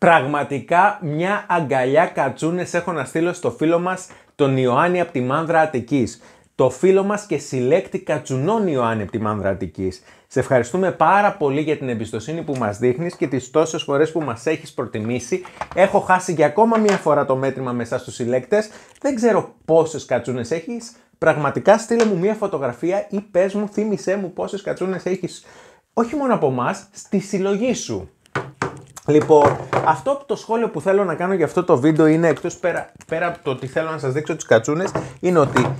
Πραγματικά μια αγκαλιά κατσούνες έχω να στείλω στο φίλο μας τον Ιωάννη από τη Μάνδρα Αττικής. Το φίλο μας και συλλέκτη κατσουνών Ιωάννη από τη Μάνδρα Αττικής. Σε ευχαριστούμε πάρα πολύ για την εμπιστοσύνη που μας δείχνεις και τις τόσες φορές που μας έχεις προτιμήσει. Έχω χάσει για ακόμα μία φορά το μέτρημα μέσα στους τους συλλέκτες. Δεν ξέρω πόσες κατσούνες έχεις. Πραγματικά στείλε μου μία φωτογραφία ή πες μου, θύμισέ μου πόσες κατσούνες έχεις. Όχι μόνο από εμάς, στη συλλογή σου. Λοιπόν, αυτό το σχόλιο που θέλω να κάνω για αυτό το βίντεο είναι εκτός πέρα, πέρα από το ότι θέλω να σας δείξω τις κατσούνες είναι ότι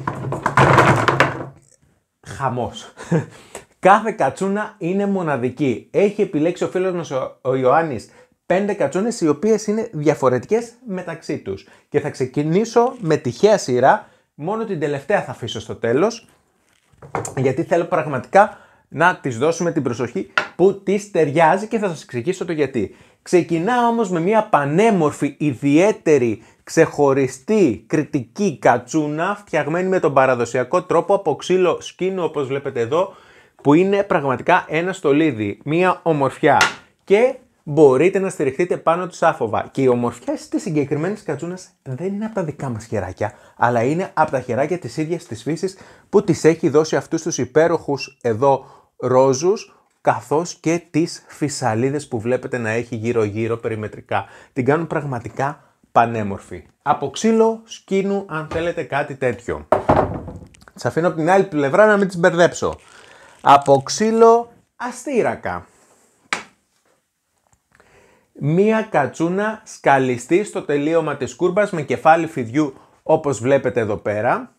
χαμός. Κάθε κατσούνα είναι μοναδική. Έχει επιλέξει ο φίλος μας ο, ο Ιωάννης πέντε κατσούνες οι οποίες είναι διαφορετικές μεταξύ τους. Και θα ξεκινήσω με τυχαία σειρά, μόνο την τελευταία θα αφήσω στο τέλος, γιατί θέλω πραγματικά να τις δώσουμε την προσοχή που τις ταιριάζει και θα σας εξηγήσω το γιατί. Ξεκινά όμως με μια πανέμορφη, ιδιαίτερη, ξεχωριστή, κριτική κατσούνα φτιαγμένη με τον παραδοσιακό τρόπο από ξύλο σκήνου όπως βλέπετε εδώ που είναι πραγματικά ένα στολίδι, μια ομορφιά και μπορείτε να στηριχτείτε πάνω τους άφοβα. Και η ομορφιά της συγκεκριμένης κατσούνας δεν είναι από τα δικά μας χεράκια, αλλά είναι από τα χεράκια της ίδιας της φύσης που της έχει δώσει αυτούς τους υπέροχους εδώ ρόζους, καθώς και τις φυσαλίδες που βλέπετε να έχει γύρω γύρω περιμετρικά. Την κάνουν πραγματικά πανέμορφη. Από ξύλο, αν θέλετε κάτι τέτοιο. Σα αφήνω από την άλλη πλευρά να μην τις μπερδέψω. Από ξύλο, αστήρακα. Μία κατσούνα σκαλιστή στο τελείωμα της κούρμπας με κεφάλι φιδιού όπως βλέπετε εδώ πέρα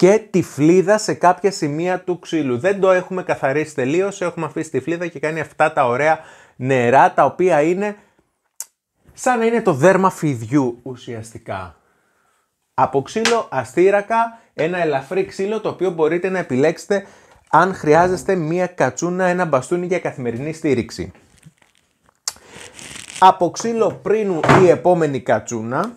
και τη φλίδα σε κάποια σημεία του ξύλου. Δεν το έχουμε καθαρίσει τελείως, έχουμε αφήσει τη φλίδα και κάνει αυτά τα ωραία νερά τα οποία είναι σαν να είναι το δέρμα φιδιού ουσιαστικά. Από ξύλο αστήρακα, ένα ελαφρύ ξύλο το οποίο μπορείτε να επιλέξετε αν χρειάζεστε μία κατσούνα, ένα μπαστούνι για καθημερινή στήριξη. Από ξύλο πρίνου η επόμενη κατσούνα,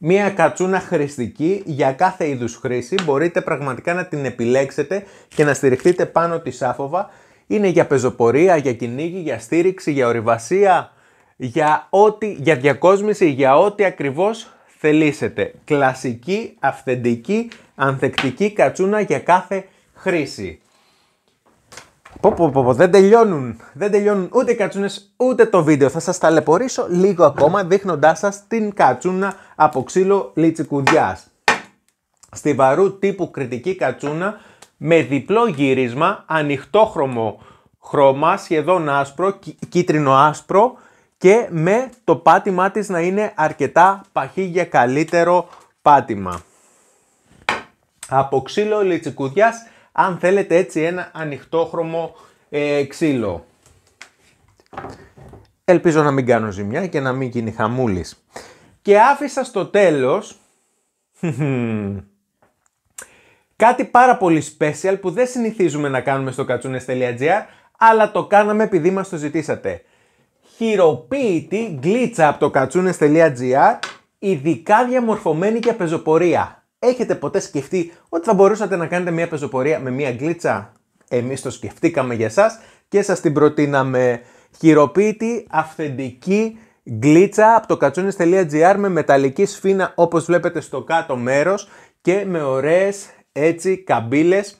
Μία κατσούνα χρηστική για κάθε είδους χρήση. Μπορείτε πραγματικά να την επιλέξετε και να στηριχτείτε πάνω τη σάφοβα. Είναι για πεζοπορία, για κυνήγι, για στήριξη, για ορειβασία, για, ό,τι, για διακόσμηση, για ό,τι ακριβώς θελήσετε. Κλασική, αυθεντική, ανθεκτική κατσούνα για κάθε χρήση. Πω, δεν τελειώνουν. Δεν τελειώνουν ούτε οι κατσούνες ούτε το βίντεο. Θα σας ταλαιπωρήσω λίγο ακόμα δείχνοντάς σας την κατσούνα από ξύλο λιτσικουδιάς. Στιβαρού τύπου κριτική κατσούνα με διπλό γύρισμα, ανοιχτόχρωμο χρώμα, σχεδόν άσπρο, κίτρινο άσπρο και με το πάτημά της να είναι αρκετά παχύ για καλύτερο πάτημα. Από ξύλο λιτσικουδιάς αν θέλετε έτσι ένα ανοιχτόχρωμο ε, ξύλο. Ελπίζω να μην κάνω ζημιά και να μην γίνει χαμούλης. Και άφησα στο τέλος κάτι πάρα πολύ special που δεν συνηθίζουμε να κάνουμε στο κατσούνες.gr αλλά το κάναμε επειδή μας το ζητήσατε. Χειροποίητη γκλίτσα από το κατσούνες.gr ειδικά διαμορφωμένη για πεζοπορία. Έχετε ποτέ σκεφτεί ότι θα μπορούσατε να κάνετε μια πεζοπορία με μια γκλίτσα. Εμείς το σκεφτήκαμε για σας και σας την προτείναμε. Χειροποίητη, αυθεντική γκλίτσα από το κατσούνες.gr με μεταλλική σφίνα όπως βλέπετε στο κάτω μέρος και με ωραίες έτσι καμπύλες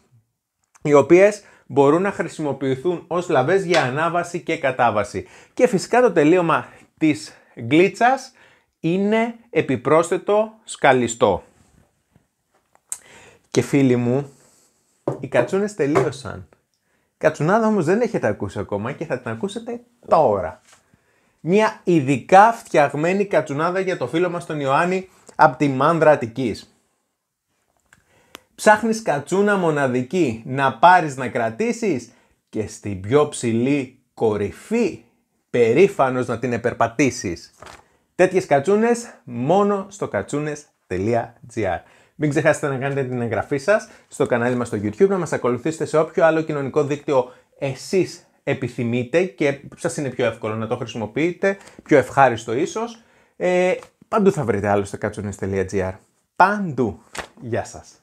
οι οποίες μπορούν να χρησιμοποιηθούν ως λαβές για ανάβαση και κατάβαση. Και φυσικά το τελείωμα της γκλίτσας είναι επιπρόσθετο σκαλιστό και φίλοι μου, οι κατσούνες τελείωσαν. Κατσουνάδα όμως δεν έχετε ακούσει ακόμα και θα την ακούσετε τώρα. Μια ειδικά φτιαγμένη κατσουνάδα για το φίλο μας τον Ιωάννη από τη Μάνδρα Αττικής. Ψάχνεις κατσούνα μοναδική να πάρεις να κρατήσεις και στην πιο ψηλή κορυφή περήφανος να την επερπατήσεις. Τέτοιες κατσούνες μόνο στο κατσούνες.gr μην ξεχάσετε να κάνετε την εγγραφή σας στο κανάλι μας στο YouTube, να μας ακολουθήσετε σε όποιο άλλο κοινωνικό δίκτυο εσείς επιθυμείτε και σας είναι πιο εύκολο να το χρησιμοποιείτε, πιο ευχάριστο ίσως. Ε, παντού θα βρείτε άλλωστε κατσουνέ.gr. Παντού. Γεια σας.